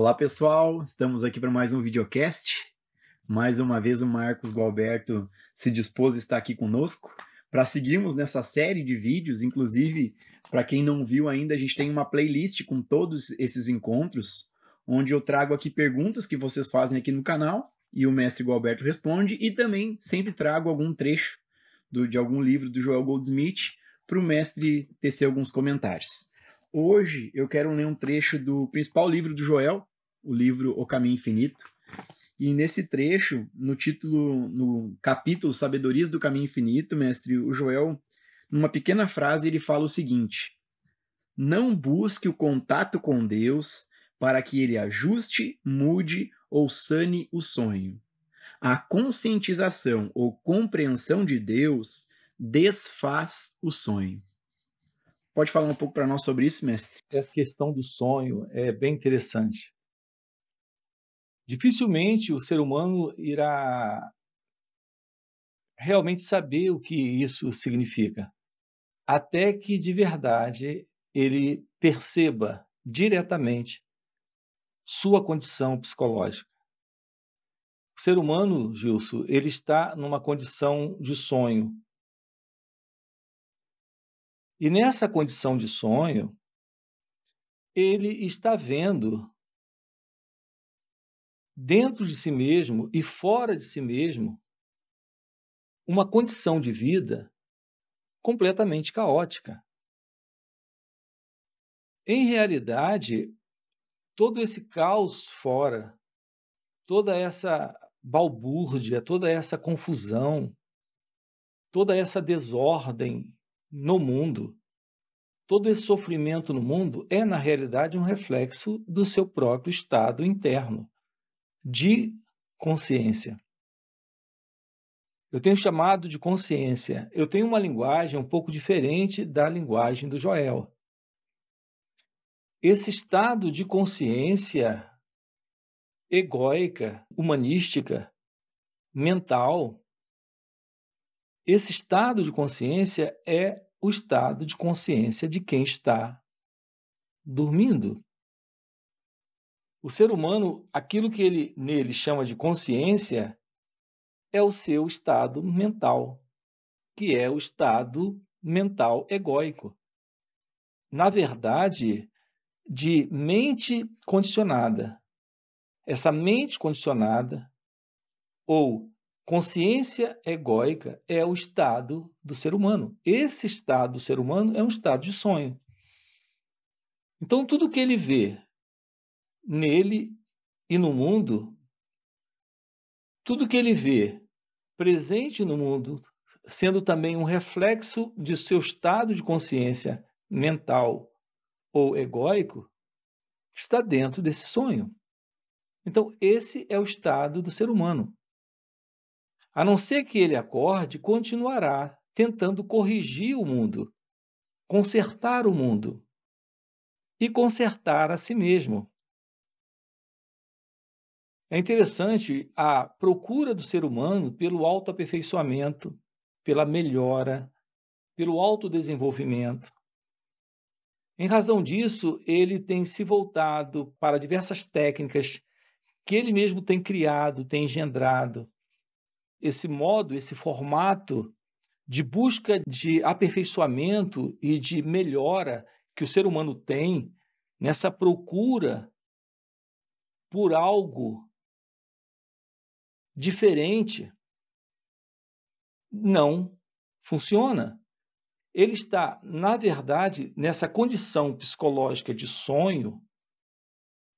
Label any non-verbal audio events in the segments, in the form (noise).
Olá pessoal, estamos aqui para mais um videocast. Mais uma vez o Marcos Gualberto se dispôs a estar aqui conosco para seguirmos nessa série de vídeos. Inclusive, para quem não viu ainda, a gente tem uma playlist com todos esses encontros, onde eu trago aqui perguntas que vocês fazem aqui no canal e o mestre Gualberto responde. E também sempre trago algum trecho do, de algum livro do Joel Goldsmith para o mestre tecer alguns comentários. Hoje eu quero ler um trecho do principal livro do Joel, o livro O Caminho Infinito. E nesse trecho, no título, no capítulo Sabedorias do Caminho Infinito, mestre, o Joel, numa pequena frase, ele fala o seguinte: Não busque o contato com Deus para que ele ajuste, mude ou sane o sonho. A conscientização ou compreensão de Deus desfaz o sonho. Pode falar um pouco para nós sobre isso, mestre? Essa questão do sonho é bem interessante dificilmente o ser humano irá realmente saber o que isso significa, até que de verdade ele perceba diretamente sua condição psicológica. O ser humano, Gilson, ele está numa condição de sonho. E nessa condição de sonho, ele está vendo dentro de si mesmo e fora de si mesmo, uma condição de vida completamente caótica. Em realidade, todo esse caos fora, toda essa balbúrdia, toda essa confusão, toda essa desordem no mundo, todo esse sofrimento no mundo é, na realidade, um reflexo do seu próprio estado interno, de consciência. Eu tenho chamado de consciência. Eu tenho uma linguagem um pouco diferente da linguagem do Joel. Esse estado de consciência egóica, humanística, mental, esse estado de consciência é o estado de consciência de quem está dormindo. O ser humano, aquilo que ele nele chama de consciência, é o seu estado mental, que é o estado mental egoico, Na verdade, de mente condicionada. Essa mente condicionada ou consciência egoica é o estado do ser humano. Esse estado do ser humano é um estado de sonho. Então, tudo que ele vê, nele e no mundo, tudo que ele vê presente no mundo, sendo também um reflexo de seu estado de consciência mental ou egoico está dentro desse sonho. Então, esse é o estado do ser humano. A não ser que ele acorde, continuará tentando corrigir o mundo, consertar o mundo e consertar a si mesmo. É interessante a procura do ser humano pelo autoaperfeiçoamento, pela melhora, pelo autodesenvolvimento. Em razão disso, ele tem se voltado para diversas técnicas que ele mesmo tem criado, tem engendrado. Esse modo, esse formato de busca de aperfeiçoamento e de melhora que o ser humano tem nessa procura por algo diferente, não funciona. Ele está, na verdade, nessa condição psicológica de sonho,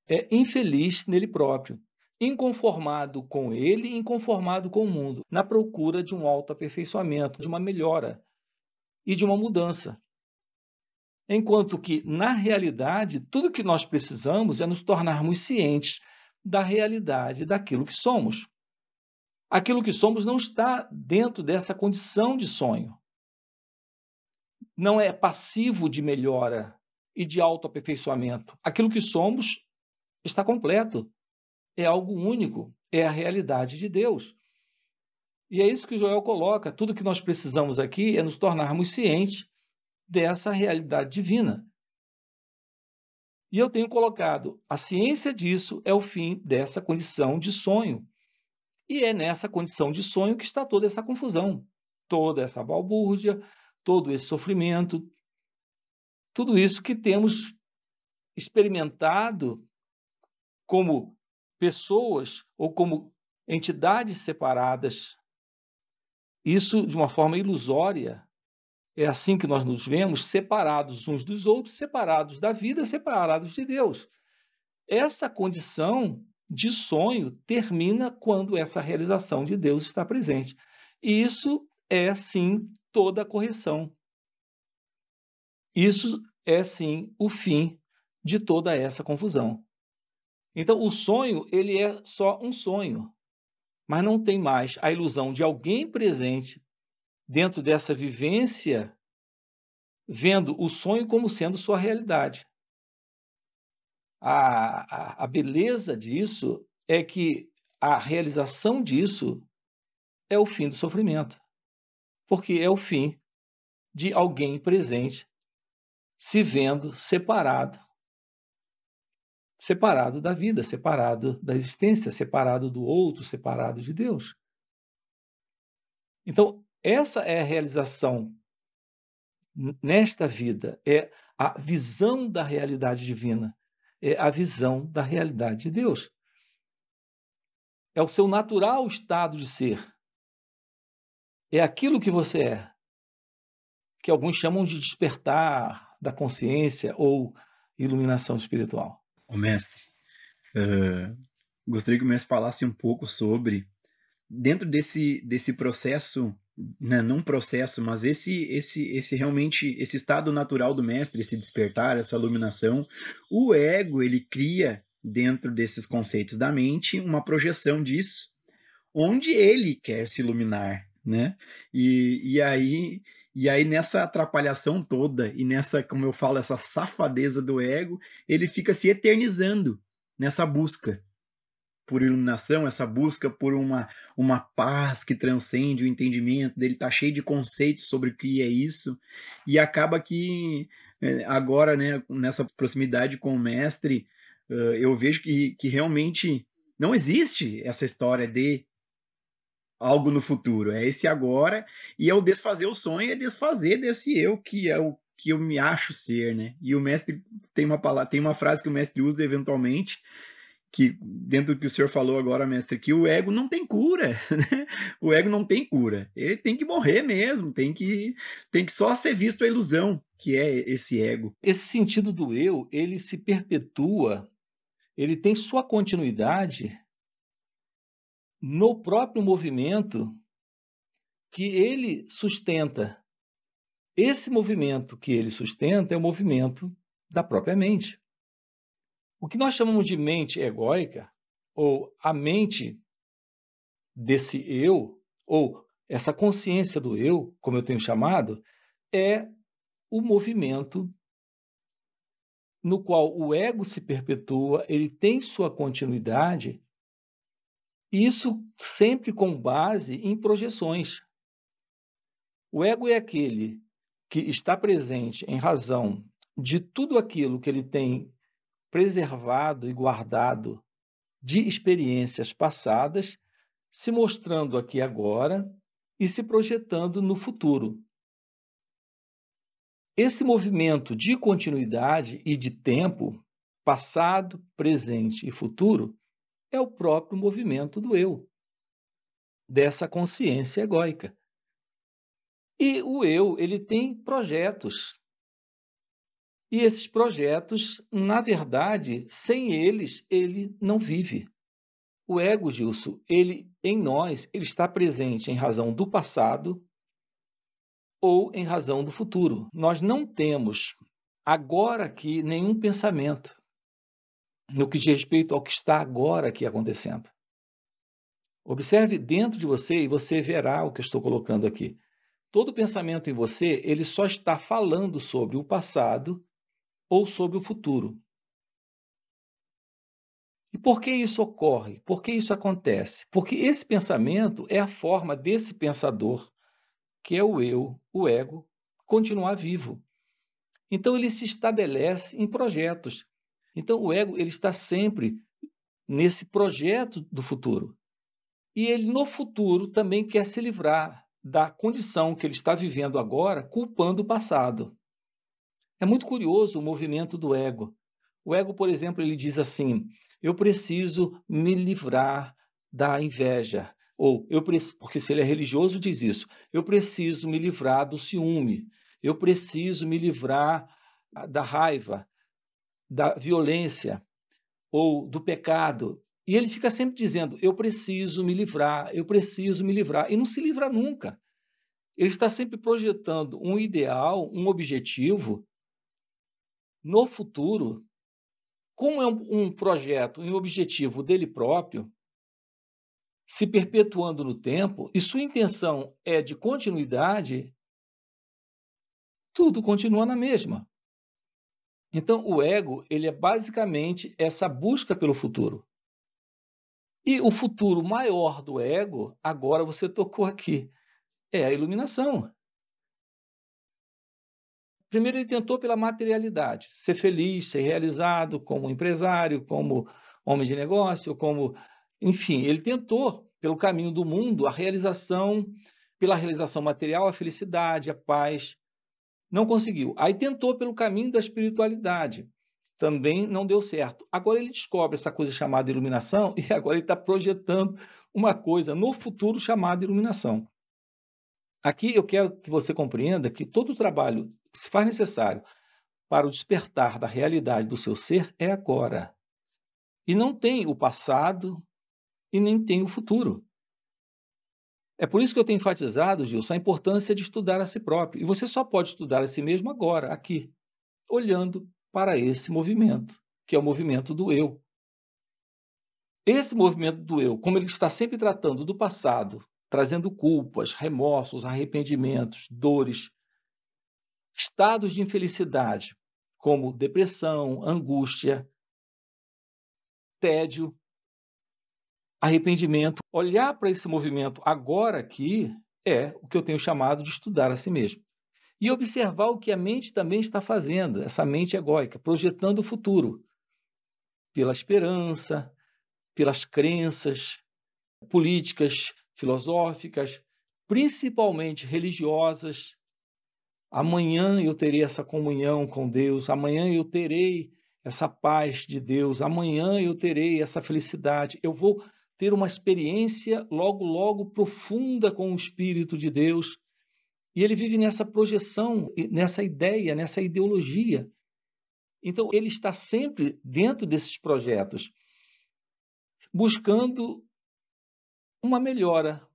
é infeliz nele próprio, inconformado com ele, inconformado com o mundo, na procura de um autoaperfeiçoamento, de uma melhora e de uma mudança. Enquanto que, na realidade, tudo que nós precisamos é nos tornarmos cientes da realidade daquilo que somos aquilo que somos não está dentro dessa condição de sonho. Não é passivo de melhora e de autoaperfeiçoamento. Aquilo que somos está completo. É algo único, é a realidade de Deus. E é isso que Joel coloca. Tudo que nós precisamos aqui é nos tornarmos cientes dessa realidade divina. E eu tenho colocado: a ciência disso é o fim dessa condição de sonho. E é nessa condição de sonho que está toda essa confusão, toda essa balbúrdia, todo esse sofrimento, tudo isso que temos experimentado como pessoas ou como entidades separadas. Isso de uma forma ilusória. É assim que nós nos vemos, separados uns dos outros, separados da vida, separados de Deus. Essa condição de sonho termina quando essa realização de Deus está presente. E isso é sim toda a correção. Isso é sim o fim de toda essa confusão. Então o sonho, ele é só um sonho, mas não tem mais a ilusão de alguém presente dentro dessa vivência vendo o sonho como sendo sua realidade a, a, beleza disso é que a realização disso é o fim do sofrimento, porque é o fim de alguém presente se vendo separado separado da vida, separado da existência, separado do outro, separado de Deus. Então, essa é a realização nesta vida, é a visão da realidade divina é, a visão da realidade de Deus. É o seu natural estado de ser. É aquilo que você é, que alguns chamam de despertar da consciência ou iluminação espiritual. O mestre, uh, gostaria que o mestre falasse um pouco sobre, dentro desse, desse processo né, não processo, mas esse, esse, esse realmente, esse estado natural do mestre, esse despertar, essa iluminação, o ego ele cria dentro desses conceitos da mente uma projeção disso, onde ele quer se iluminar, né? E, e aí e aí nessa atrapalhação toda e nessa, como eu falo, essa safadeza do ego, ele fica se eternizando nessa busca, por iluminação, essa busca por uma, uma paz que transcende o entendimento dele, tá cheio de conceitos sobre o que é isso, e acaba que é, agora, né, nessa proximidade com o mestre, eu vejo que, que realmente não existe essa história de algo no futuro, é esse agora, e é o desfazer o sonho, é desfazer desse eu que é o que eu me acho ser, né? E o mestre tem uma palavra, tem uma frase que o mestre usa eventualmente, que dentro do que o senhor falou agora, mestre, que o ego não tem cura, (laughs) né? O ego não tem cura. Ele tem que morrer mesmo, tem que tem que só ser visto a ilusão que é esse ego. Esse sentido do eu, ele se perpetua, ele tem sua continuidade no próprio movimento que ele sustenta. Esse movimento que ele sustenta é o movimento da própria mente. O que nós chamamos de mente egóica, ou a mente desse eu, ou essa consciência do eu, como eu tenho chamado, é o movimento no qual o ego se perpetua, ele tem sua continuidade, isso sempre com base em projeções. O ego é aquele que está presente em razão de tudo aquilo que ele tem preservado e guardado de experiências passadas, se mostrando aqui agora e se projetando no futuro. Esse movimento de continuidade e de tempo, passado, presente e futuro, é o próprio movimento do eu, dessa consciência egóica. E o eu, ele tem projetos, e esses projetos, na verdade, sem eles, ele não vive. O ego, Gilson, ele em nós, ele está presente em razão do passado ou em razão do futuro. Nós não temos agora aqui nenhum pensamento no que diz respeito ao que está agora aqui acontecendo. Observe dentro de você e você verá o que eu estou colocando aqui. Todo pensamento em você, ele só está falando sobre o passado ou sobre o futuro. E por que isso ocorre? Por que isso acontece? Porque esse pensamento é a forma desse pensador, que é o eu, o ego, continuar vivo. Então ele se estabelece em projetos. Então o ego ele está sempre nesse projeto do futuro. E ele no futuro também quer se livrar da condição que ele está vivendo agora, culpando o passado. É muito curioso o movimento do ego. O ego, por exemplo, ele diz assim: eu preciso me livrar da inveja. Ou eu porque se ele é religioso diz isso, eu preciso me livrar do ciúme, eu preciso me livrar ah, da raiva, da violência ou do pecado. E ele fica sempre dizendo: eu preciso me livrar, eu preciso me livrar, e não se livra nunca. Ele está sempre projetando um ideal, um objetivo no futuro, como é um, projeto e um objetivo dele próprio, se perpetuando no tempo, e sua intenção é de continuidade, tudo continua na mesma. Então, o ego, ele é basicamente essa busca pelo futuro. E o futuro maior do ego, agora você tocou aqui, é a iluminação. Primeiro, ele tentou pela materialidade, ser feliz, ser realizado como empresário, como homem de negócio, como. Enfim, ele tentou, pelo caminho do mundo, a realização, pela realização material, a felicidade, a paz. Não conseguiu. Aí tentou pelo caminho da espiritualidade. Também não deu certo. Agora ele descobre essa coisa chamada iluminação (laughs) e agora ele está projetando uma coisa no futuro chamada iluminação. Aqui eu quero que você compreenda que todo o trabalho se faz necessário para o despertar da realidade do seu ser é agora. E não tem o passado e nem tem o futuro. É por isso que eu tenho enfatizado, Gilson, a importância de estudar a si próprio. E você só pode estudar a si mesmo agora, aqui, olhando para esse movimento, que é o movimento do eu. Esse movimento do eu, como ele está sempre tratando do passado, trazendo culpas, remorsos, arrependimentos, dores, estados de infelicidade, como depressão, angústia, tédio, arrependimento. Olhar para esse movimento agora aqui é o que eu tenho chamado de estudar a si mesmo. E observar o que a mente também está fazendo, essa mente egóica, projetando o futuro pela esperança, pelas crenças políticas, filosóficas, principalmente religiosas, Amanhã eu terei essa comunhão com Deus, amanhã eu terei essa paz de Deus, amanhã eu terei essa felicidade. Eu vou ter uma experiência logo, logo profunda com o Espírito de Deus. E ele vive nessa projeção, nessa ideia, nessa ideologia. Então, ele está sempre dentro desses projetos, buscando uma melhora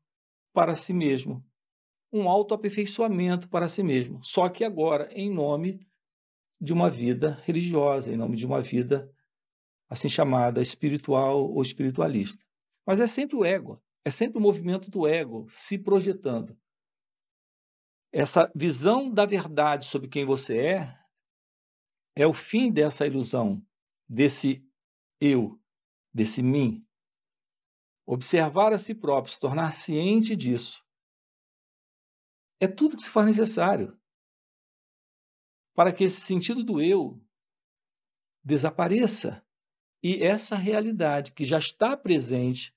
para si mesmo um autoaperfeiçoamento para si mesmo. Só que agora, em nome de uma vida religiosa, em nome de uma vida assim chamada espiritual ou espiritualista. Mas é sempre o ego, é sempre o movimento do ego se projetando. Essa visão da verdade sobre quem você é é o fim dessa ilusão, desse eu, desse mim. Observar a si próprio, se tornar ciente disso, é tudo que se faz necessário para que esse sentido do eu desapareça e essa realidade que já está presente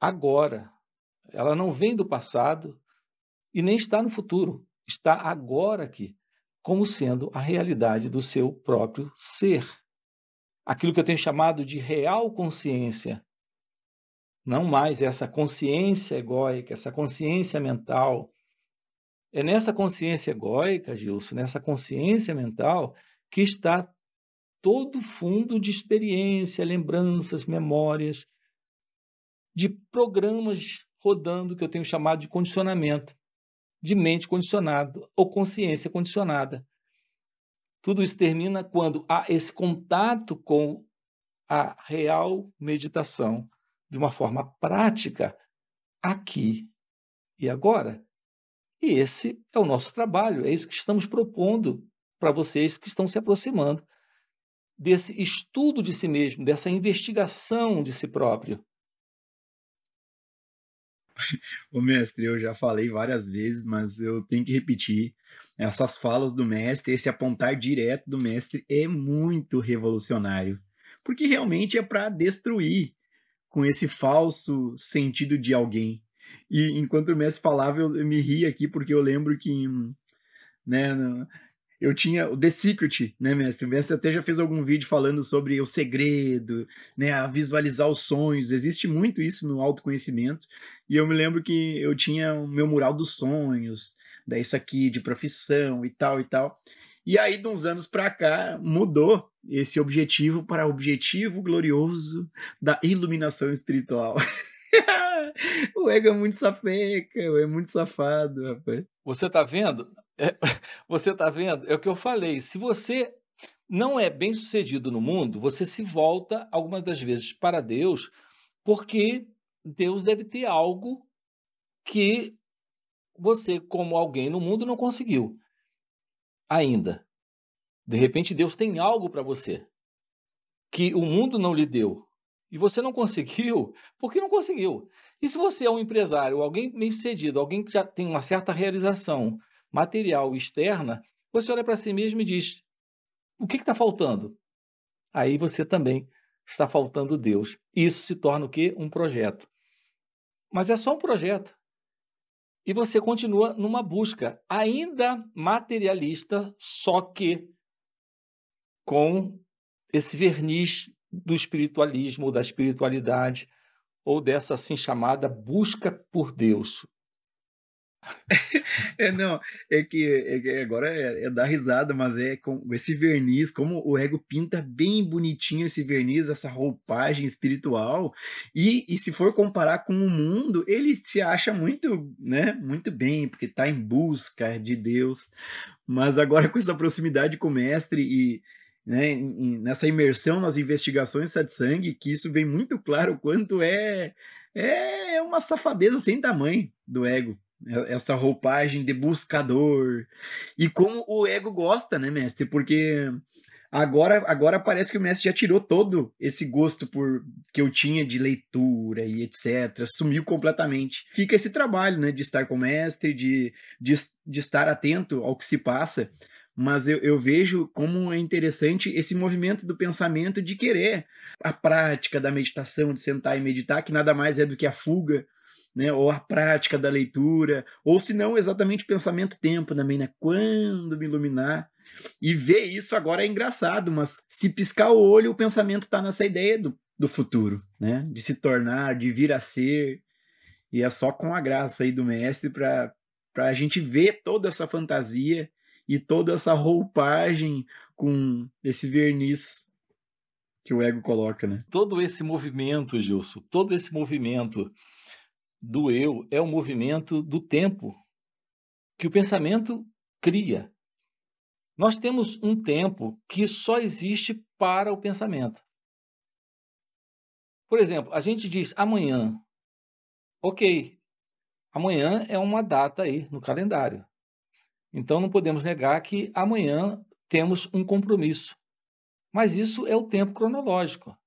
agora, ela não vem do passado e nem está no futuro, está agora aqui, como sendo a realidade do seu próprio ser. Aquilo que eu tenho chamado de real consciência não mais essa consciência egóica, essa consciência mental. É nessa consciência egóica, Gilson, nessa consciência mental, que está todo o fundo de experiência, lembranças, memórias, de programas rodando que eu tenho chamado de condicionamento, de mente condicionada ou consciência condicionada. Tudo isso termina quando há esse contato com a real meditação, de uma forma prática aqui e agora. E esse é o nosso trabalho, é isso que estamos propondo para vocês que estão se aproximando desse estudo de si mesmo, dessa investigação de si próprio. O (laughs) mestre, eu já falei várias vezes, mas eu tenho que repetir. Essas falas do mestre, esse apontar direto do mestre é muito revolucionário, porque realmente é para destruir com esse falso sentido de alguém. E enquanto o mestre falava, eu, eu me ri aqui, porque eu lembro que né, eu tinha o The Secret, né, mestre? O mestre até já fez algum vídeo falando sobre o segredo, né, a visualizar os sonhos. Existe muito isso no autoconhecimento. E eu me lembro que eu tinha o meu mural dos sonhos, da né, isso aqui de profissão e tal e tal. E aí, de uns anos para cá, mudou esse objetivo para o objetivo glorioso da iluminação espiritual. (laughs) o ego é muito sapeca, é muito safado, rapaz. Você tá vendo? É, (laughs) você tá vendo? É o que eu falei. Se você não é bem sucedido no mundo, você se volta algumas das vezes para Deus, porque Deus deve ter algo que você, como alguém no mundo, não conseguiu ainda. De repente, Deus tem algo para você que o mundo não lhe deu e você não conseguiu, porque não conseguiu. E se você é um empresário, alguém bem-sucedido, alguém que já tem uma certa realização material externa, você olha para si mesmo e diz: o que está faltando? Aí você também está faltando Deus. Isso se torna o quê? Um projeto. Mas é só um projeto. E você continua numa busca ainda materialista, só que com esse verniz do espiritualismo, da espiritualidade, ou dessa assim chamada busca por Deus. (laughs) é, não, é que, é agora é, é, dar risada, mas é com esse verniz, como o ego pinta bem bonitinho esse verniz, essa roupagem espiritual. E, e se for comparar com o mundo, ele se acha muito, né, muito bem, porque está em busca de Deus. Mas agora com essa proximidade com o mestre e né, nessa imersão nas investigações satsang, que isso vem muito claro quanto é, é uma safadeza sem tamanho do ego. É, essa roupagem de buscador. E como o ego gosta, né, mestre? Porque agora agora parece que o mestre já tirou todo esse gosto por que eu tinha de leitura e etc sumiu completamente fica esse trabalho né de estar com o mestre de, de, de estar atento ao que se passa mas eu, eu, vejo como é interessante esse movimento do pensamento de querer a prática da meditação, de sentar e meditar, que nada mais é do que a fuga, né? ou a prática da leitura, ou se não, exatamente pensamento-tempo também, né? Quando me iluminar. E ver isso agora é engraçado, mas se piscar o olho, o pensamento está nessa ideia do, do futuro, né? de se tornar, de vir a ser. E é só com a graça aí do mestre para a gente ver toda essa fantasia e toda essa roupagem com esse verniz que o ego coloca, né? Todo esse movimento, Gilson, todo esse movimento do eu é o um movimento do tempo que o pensamento cria. Nós temos um tempo que só existe para o pensamento. Por exemplo, a gente diz amanhã. Ok, amanhã é uma data aí no calendário. Então não podemos negar que amanhã temos um compromisso. Mas isso é o tempo cronológico.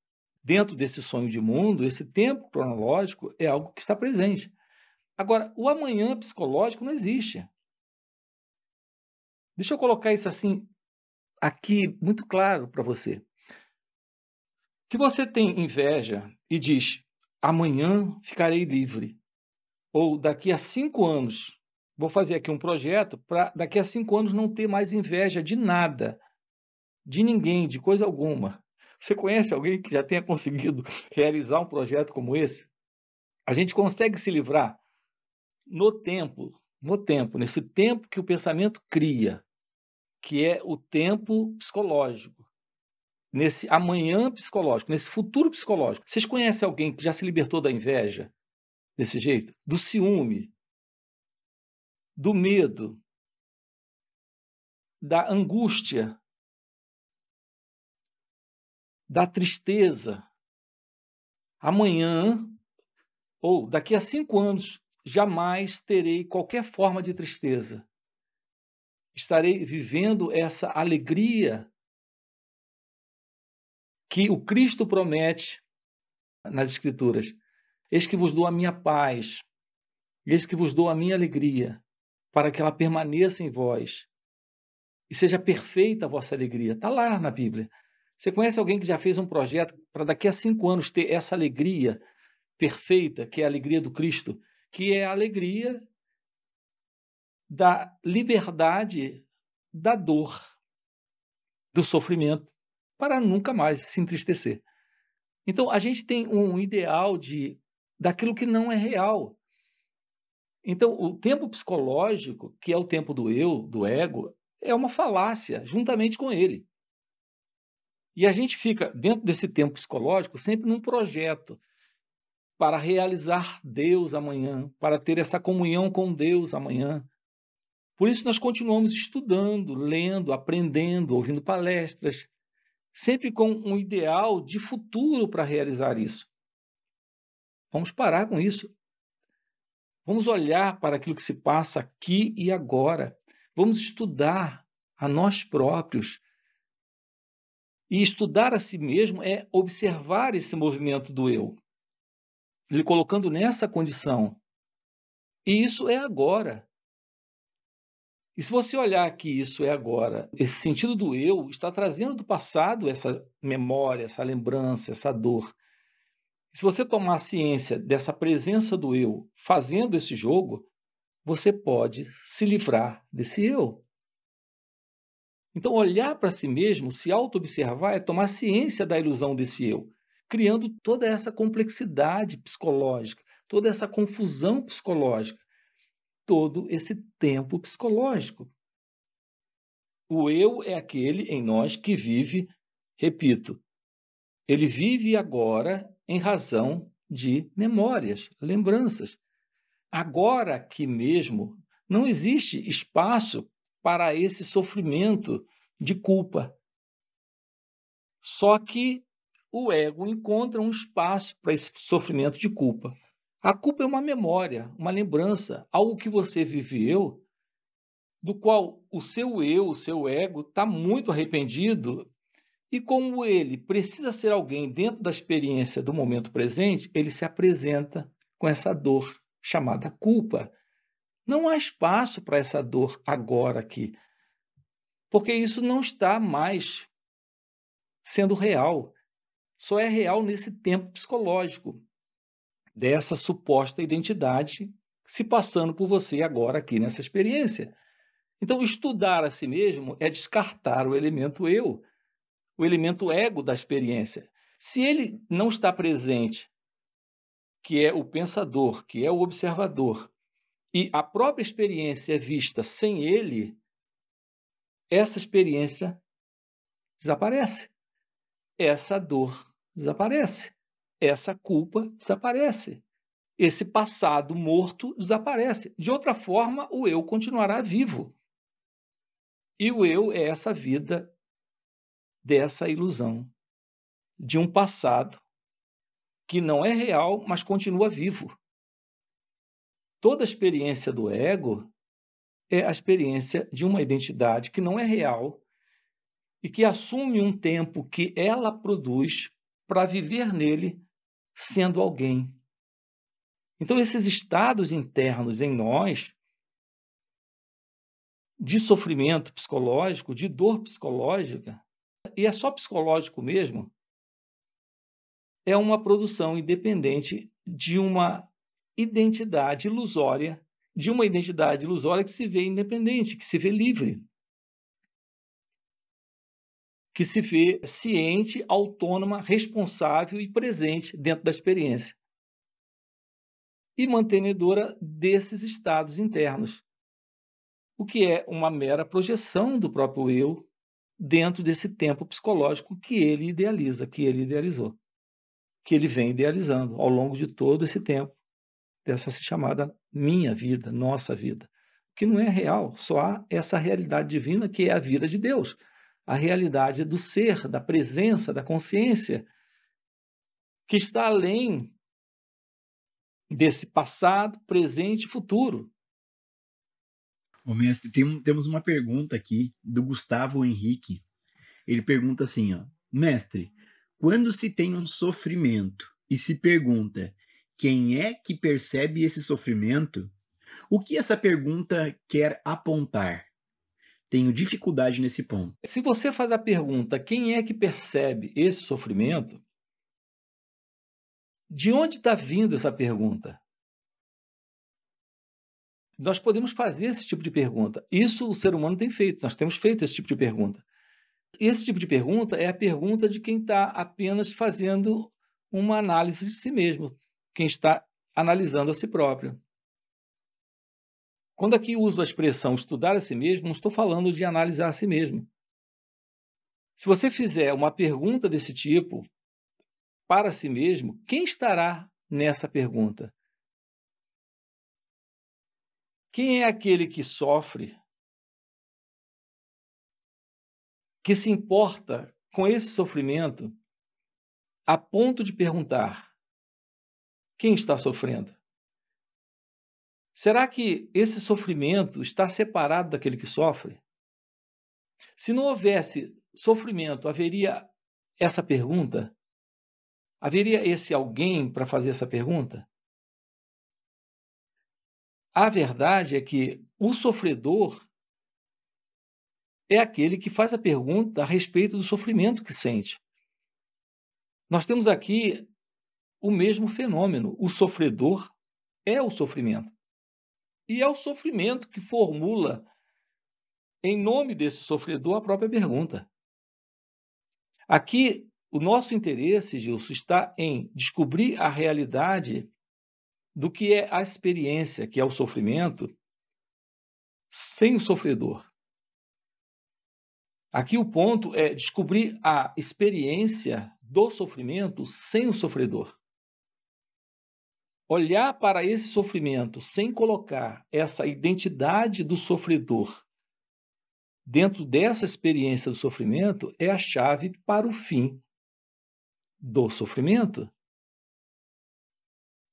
Dentro desse sonho de mundo, esse tempo cronológico é algo que está presente. Agora, o amanhã psicológico não existe. Deixa eu colocar isso assim aqui muito claro para você. Se você tem inveja e diz amanhã ficarei livre, ou daqui a cinco anos vou fazer aqui um projeto para daqui a cinco anos não ter mais inveja de nada, de ninguém, de coisa alguma. Você conhece alguém que já tenha (laughs) conseguido realizar um projeto como esse? A gente consegue se livrar no tempo, no tempo, nesse tempo que o pensamento cria, que é o tempo psicológico, nesse amanhã psicológico, nesse futuro psicológico. Vocês conhecem alguém que já se libertou da inveja desse jeito, do ciúme, do medo, da angústia, da tristeza. Amanhã, ou daqui a cinco anos, jamais terei qualquer forma de tristeza. Estarei vivendo essa alegria que o Cristo promete nas Escrituras. Eis que vos dou a minha paz, eis que vos dou a minha alegria para que ela permaneça em vós e seja perfeita a vossa alegria. Está lá na Bíblia. Você conhece alguém que já fez um projeto para daqui a cinco anos ter essa alegria perfeita, que é a alegria do Cristo, que é a alegria da liberdade da dor, do sofrimento, para nunca mais se entristecer. Então a gente tem um ideal de daquilo que não é real. Então, o tempo psicológico, que é o tempo do eu, do ego, é uma falácia, juntamente com ele. E a gente fica, dentro desse tempo psicológico, sempre num projeto para realizar Deus amanhã, para ter essa comunhão com Deus amanhã. Por isso, nós continuamos estudando, lendo, aprendendo, ouvindo palestras, sempre com um ideal de futuro para realizar isso. Vamos parar com isso. Vamos olhar para aquilo que se passa aqui e agora. Vamos estudar a nós próprios. E estudar a si mesmo é observar esse movimento do eu, lhe colocando nessa condição. E isso é agora. E se você olhar que isso é agora, esse sentido do eu está trazendo do passado essa memória, essa lembrança, essa dor. Se você tomar ciência dessa presença do eu fazendo esse jogo, você pode se livrar desse eu. Então, olhar para si mesmo, se auto-observar, é tomar ciência da ilusão desse eu, criando toda essa complexidade psicológica, toda essa confusão psicológica, todo esse tempo psicológico. O eu é aquele em nós que vive, repito, ele vive agora em razão de memórias, lembranças. Agora aqui mesmo não existe espaço para esse sofrimento de culpa. Só que o ego encontra um espaço para esse sofrimento de culpa. A culpa é uma memória, uma lembrança, algo que você viveu, do qual o seu eu, o seu ego, está muito arrependido e como ele precisa ser alguém dentro da experiência do momento presente, ele se apresenta com essa dor chamada culpa. Não há espaço para essa dor agora aqui, porque isso não está mais sendo real. Só é real nesse tempo psicológico dessa suposta identidade se passando por você agora aqui nessa experiência. Então, estudar a si mesmo é descartar o elemento eu o elemento ego da experiência. Se ele não está presente, que é o pensador, que é o observador, e a própria experiência é vista sem ele, essa experiência desaparece. Essa dor desaparece. Essa culpa desaparece. Esse passado morto desaparece. De outra forma, o eu continuará vivo. E o eu é essa vida dessa ilusão de um passado que não é real, mas continua vivo. Toda experiência do ego é a experiência de uma identidade que não é real e que assume um tempo que ela produz para viver nele sendo alguém. Então, esses estados internos em nós de sofrimento psicológico, de dor psicológica, e é só psicológico mesmo, é uma produção independente de uma identidade ilusória, de uma identidade ilusória que se vê independente, que se vê livre, que se vê ciente, autônoma, responsável e presente dentro da experiência. E mantenedora desses estados internos, o que é uma mera projeção do próprio eu dentro desse tempo psicológico que ele idealiza, que ele idealizou, que ele vem idealizando ao longo de todo esse tempo dessa chamada minha vida, nossa vida, que não é real, só há essa realidade divina que é a vida de Deus, a realidade do ser, da presença, da consciência que está além desse passado, presente e futuro. Ô, mestre, tem, temos uma pergunta aqui do Gustavo Henrique. Ele pergunta assim, ó, mestre, quando se tem um sofrimento e se pergunta quem é que percebe esse sofrimento, o que essa pergunta quer apontar? Tenho dificuldade nesse ponto. Se você faz a pergunta quem é que percebe esse sofrimento, de onde está vindo essa pergunta? Nós podemos fazer esse tipo de pergunta. Isso o ser humano tem feito, nós temos feito esse tipo de pergunta. Esse tipo de pergunta é a pergunta de quem está apenas fazendo uma análise de si mesmo, quem está analisando a si próprio. Quando aqui uso a expressão estudar a si mesmo, não estou falando de analisar a si mesmo. Se você fizer uma pergunta desse tipo para si mesmo, quem estará nessa pergunta? Quem é aquele que sofre, que se importa com esse sofrimento, a ponto de perguntar: quem está sofrendo? Será que esse sofrimento está separado daquele que sofre? Se não houvesse sofrimento, haveria essa pergunta? Haveria esse alguém para fazer essa pergunta? A verdade é que o sofredor é aquele que faz a pergunta a respeito do sofrimento que sente. Nós temos aqui o mesmo fenômeno. O sofredor é o sofrimento. E é o sofrimento que formula, em nome desse sofredor, a própria pergunta. Aqui, o nosso interesse, Gilson, está em descobrir a realidade do que é a experiência, que é o sofrimento, sem o sofredor. Aqui o ponto é descobrir a experiência do sofrimento sem o sofredor. Olhar para esse sofrimento sem colocar essa identidade do sofredor dentro dessa experiência do sofrimento é a chave para o fim do sofrimento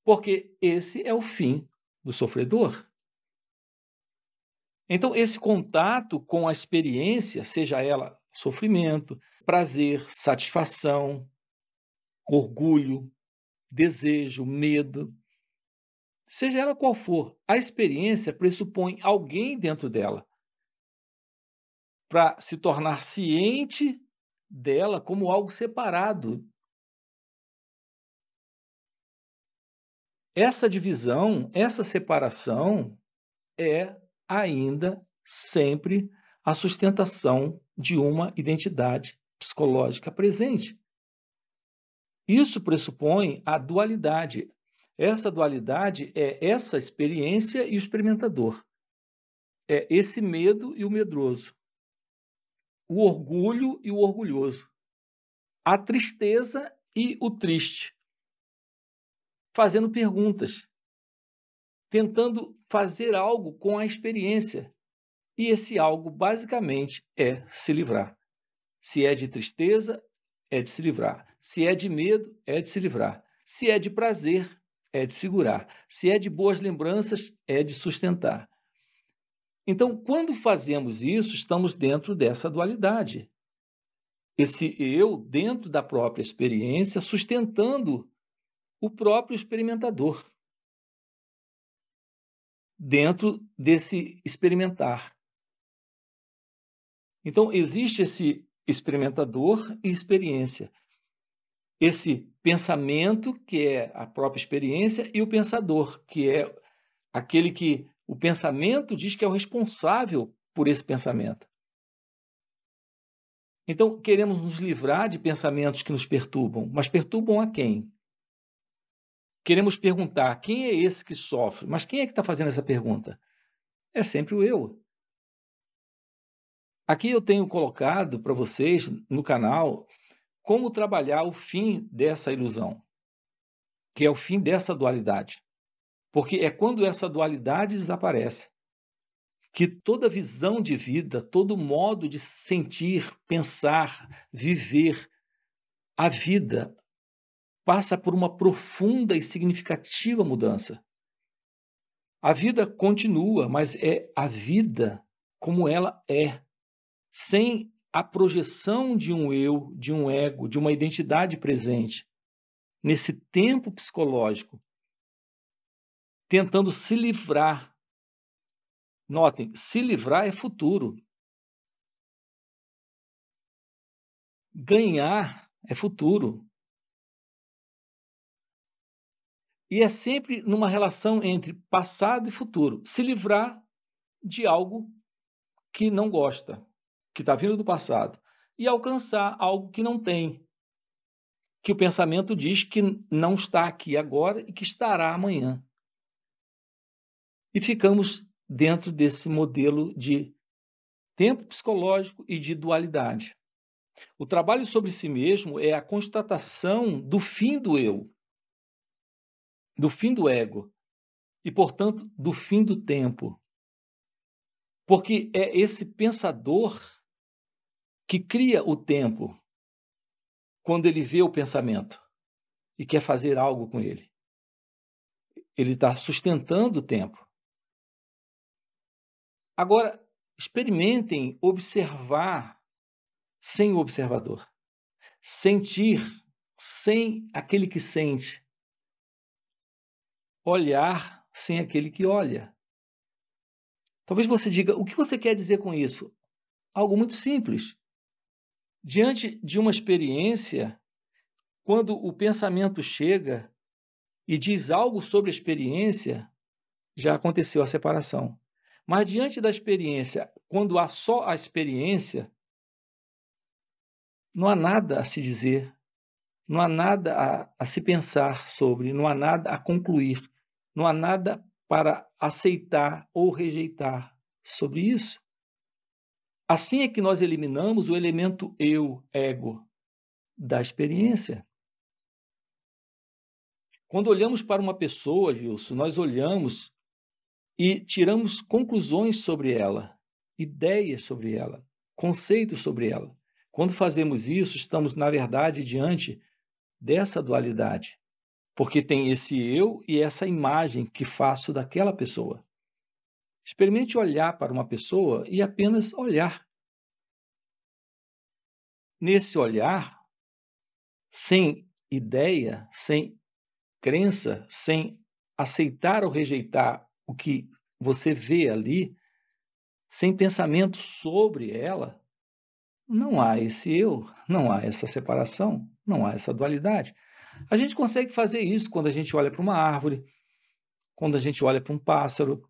porque esse é o fim do sofredor. Então, esse contato com a experiência, seja ela sofrimento, prazer, satisfação, orgulho, desejo, medo, seja ela qual for, a experiência pressupõe alguém dentro dela para se tornar ciente dela como algo separado Essa divisão, essa separação é ainda sempre a sustentação de uma identidade psicológica presente. Isso pressupõe a dualidade. Essa dualidade é essa experiência e o experimentador. É esse medo e o medroso. O orgulho e o orgulhoso. A tristeza e o triste fazendo perguntas, tentando fazer algo com a experiência. E esse algo, basicamente, é se livrar. Se é de tristeza, é de se livrar. Se é de medo, é de se livrar. Se é de prazer, é de segurar. Se é de boas lembranças, é de sustentar. Então, quando fazemos isso, estamos dentro dessa dualidade. Esse eu dentro da própria experiência, sustentando o próprio experimentador dentro desse experimentar. Então, existe esse experimentador e experiência. Esse pensamento, que é a própria experiência, e o pensador, que é aquele que o pensamento diz que é o responsável por esse pensamento. Então, queremos nos livrar de pensamentos que nos perturbam, mas perturbam a quem? queremos perguntar quem é esse que sofre, mas quem é que está fazendo essa pergunta? É sempre o eu. Aqui eu tenho colocado para vocês no canal como trabalhar o fim dessa ilusão, que é o fim dessa dualidade. Porque é quando essa dualidade desaparece que toda visão de vida, todo modo de sentir, pensar, viver a vida, passa por uma profunda e significativa mudança. A vida continua, mas é a vida como ela é, sem a projeção de um eu, de um ego, de uma identidade presente, nesse tempo psicológico, tentando se livrar. Notem, se livrar é futuro. Ganhar é futuro. E é sempre numa relação entre passado e futuro. Se livrar de algo que não gosta, que está vindo do passado, e alcançar algo que não tem, que o pensamento diz que não está aqui agora e que estará amanhã. E ficamos dentro desse modelo de tempo psicológico e de dualidade. O trabalho sobre si mesmo é a constatação do fim do eu do fim do ego e, portanto, do fim do tempo. Porque é esse pensador que cria o tempo quando ele vê o pensamento e quer fazer algo com ele. Ele está sustentando o tempo. Agora, experimentem observar sem o observador, sentir sem aquele que sente, olhar sem aquele que olha. Talvez você diga: o que você quer dizer com isso? Algo muito simples. Diante de uma experiência, quando o pensamento chega e diz algo sobre a experiência, já aconteceu a separação. Mas diante da experiência, quando há só a experiência, não há nada a se dizer, não há nada a, a se pensar sobre, não há nada a concluir. Não há nada para aceitar ou rejeitar sobre isso. Assim é que nós eliminamos o elemento eu, ego, da experiência. Quando olhamos para uma pessoa, Gilson, nós olhamos e tiramos conclusões sobre ela, ideias sobre ela, conceitos sobre ela. Quando fazemos isso, estamos, na verdade, diante dessa dualidade porque tem esse eu e essa imagem que faço daquela pessoa. Experimente olhar para uma pessoa e apenas olhar. Nesse olhar, sem ideia, sem crença, sem aceitar ou rejeitar o que você vê ali, sem pensamento sobre ela, não há esse eu, não há essa separação, não há essa dualidade. A gente consegue fazer isso quando a gente olha para uma árvore, quando a gente olha para um pássaro.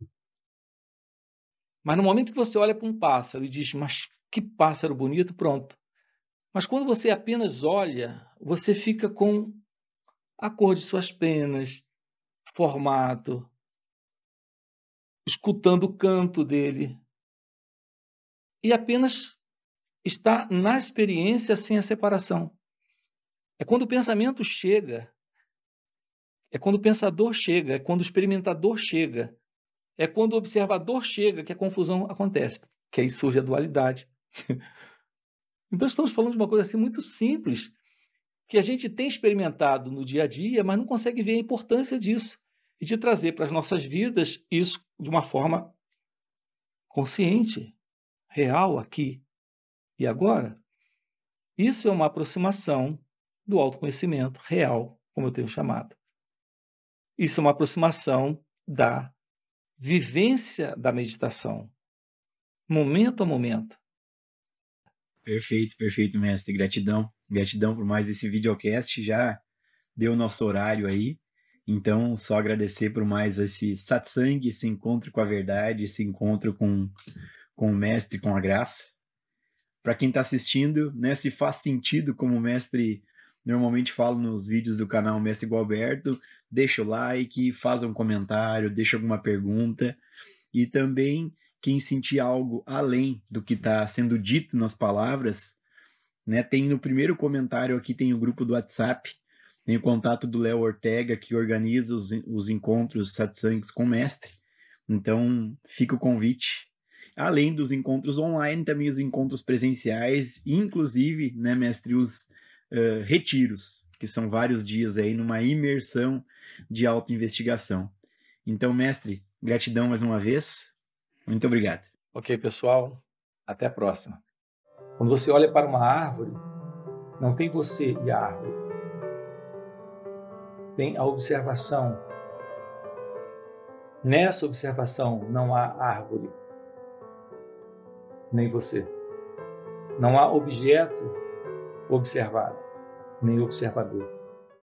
Mas no momento que você olha para um pássaro e diz, mas que pássaro bonito, pronto. Mas quando você apenas olha, você fica com a cor de suas penas, formato, escutando o canto dele. E apenas está na experiência sem a separação. É quando o pensamento chega, é quando o pensador chega, é quando o experimentador chega, é quando o observador chega que a confusão acontece, que aí surge a dualidade. (laughs) então estamos falando de uma coisa assim muito simples, que a gente tem experimentado no dia a dia, mas não consegue ver a importância disso e de trazer para as nossas vidas isso de uma forma consciente, real, aqui e agora. Isso é uma aproximação do autoconhecimento real, como eu tenho chamado. Isso é uma aproximação da vivência da meditação, momento a momento. Perfeito, perfeito, mestre. Gratidão. Gratidão por mais esse videocast. Já deu nosso horário aí. Então, só agradecer por mais esse satsang, esse encontro com a verdade, esse encontro com, com o mestre, com a graça. Para quem está assistindo, né, se faz sentido como o mestre Normalmente falo nos vídeos do canal Mestre Gualberto, deixa o like, faz um comentário, deixa alguma pergunta. E também quem sentir algo além do que está sendo dito nas palavras, né? Tem no primeiro comentário aqui tem o grupo do WhatsApp, tem o contato do Léo Ortega que organiza os, os encontros satsangs com o mestre. Então fica o convite. Além dos encontros online, também os encontros presenciais, inclusive, né, mestre, os eh, retiros, que são vários dias aí numa imersão de autoinvestigação. Então, mestre, gratidão mais uma vez. Muito obrigado. Ok, pessoal. Até a próxima. Quando você olha para uma árvore, não tem você e a árvore. Tem a observação. Nessa observação não há árvore, nem você. Não há objeto observado nem observador.